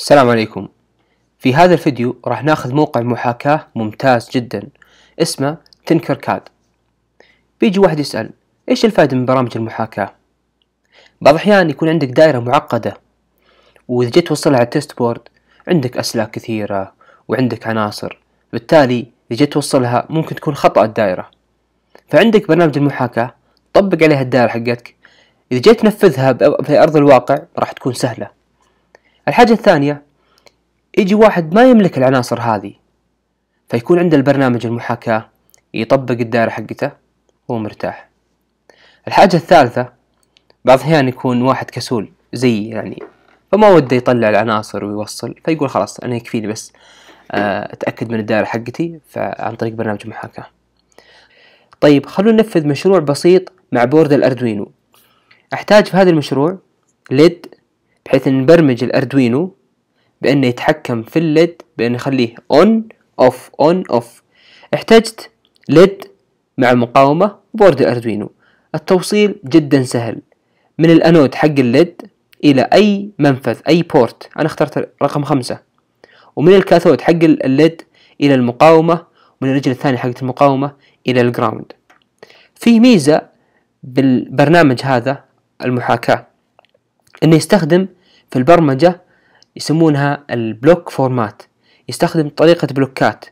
السلام عليكم في هذا الفيديو راح ناخذ موقع محاكاة ممتاز جدا اسمه تنكر كاد بيجي واحد يسأل ايش الفائدة من برامج المحاكاة بعض الأحيان يكون عندك دائرة معقدة وإذا جيت توصلها على التست بورد عندك أسلاك كثيرة وعندك عناصر بالتالي إذا جيت توصلها ممكن تكون خطأ الدائرة فعندك برنامج المحاكاة طبق عليها الدائرة حقتك إذا جيت تنفذها في أرض الواقع راح تكون سهلة الحاجة الثانية يجي واحد ما يملك العناصر هذه فيكون عنده البرنامج المحاكاة يطبق الدائرة حقته وهو مرتاح الحاجة الثالثة بعض الأحيان يكون واحد كسول زي يعني فما وده يطلع العناصر ويوصل فيقول خلاص أنا يكفيني بس آه، أتأكد من الدائرة حقتي عن طريق برنامج محاكاة طيب خلونا ننفذ مشروع بسيط مع بورد الأردوينو أحتاج في هذا المشروع ليد بحيث نبرمج الاردوينو بانه يتحكم في الليد بانه يخليه اون اوف اون اوف احتجت ليد مع مقاومة بورد الاردوينو التوصيل جدا سهل من الانود حق الليد الى اي منفذ اي بورت انا اخترت رقم خمسة ومن الكاثود حق الليد الى المقاومة ومن الرجل الثانية حق المقاومة الى الجراوند في ميزة بالبرنامج هذا المحاكاة انه يستخدم في البرمجة يسمونها البلوك فورمات يستخدم طريقة بلوكات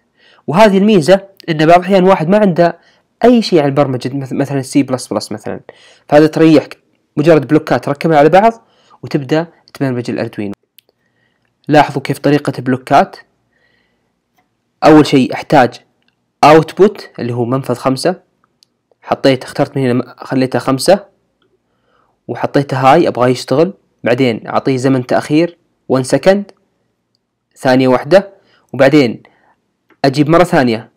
وهذه الميزة ان بعض الاحيان واحد ما عنده اي شيء عن البرمجة مثلا سي بلس بلس مثلا فهذا تريحك مجرد بلوكات تركبها على بعض وتبدأ تبرمج الاردوينو لاحظوا كيف طريقة البلوكات اول شيء احتاج اوتبوت اللي هو منفذ خمسة حطيت اخترت من هنا خليتها خمسة وحطيتها هاي ابغاه يشتغل بعدين أعطيه زمن تأخير 1 سكند ثانية واحدة وبعدين أجيب مرة ثانية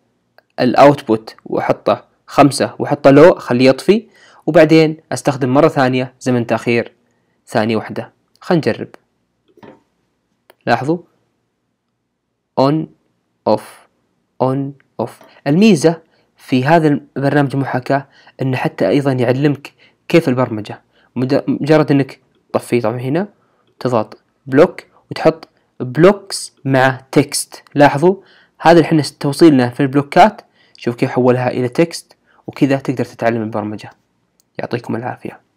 الأوتبوت وأحطه خمسة وأحطه لو خليه يطفي وبعدين أستخدم مرة ثانية زمن تأخير ثانية واحدة خلينا نجرب لاحظوا on off on off الميزة في هذا البرنامج المحاكاة أنه حتى أيضا يعلمك كيف البرمجة مجرد أنك طفيه طبعا هنا تضغط بلوك وتحط بلوكس مع تكست لاحظوا هذا الحين توصيلنا في البلوكات شوف كيف حولها الى تكست وكذا تقدر تتعلم البرمجه يعطيكم العافيه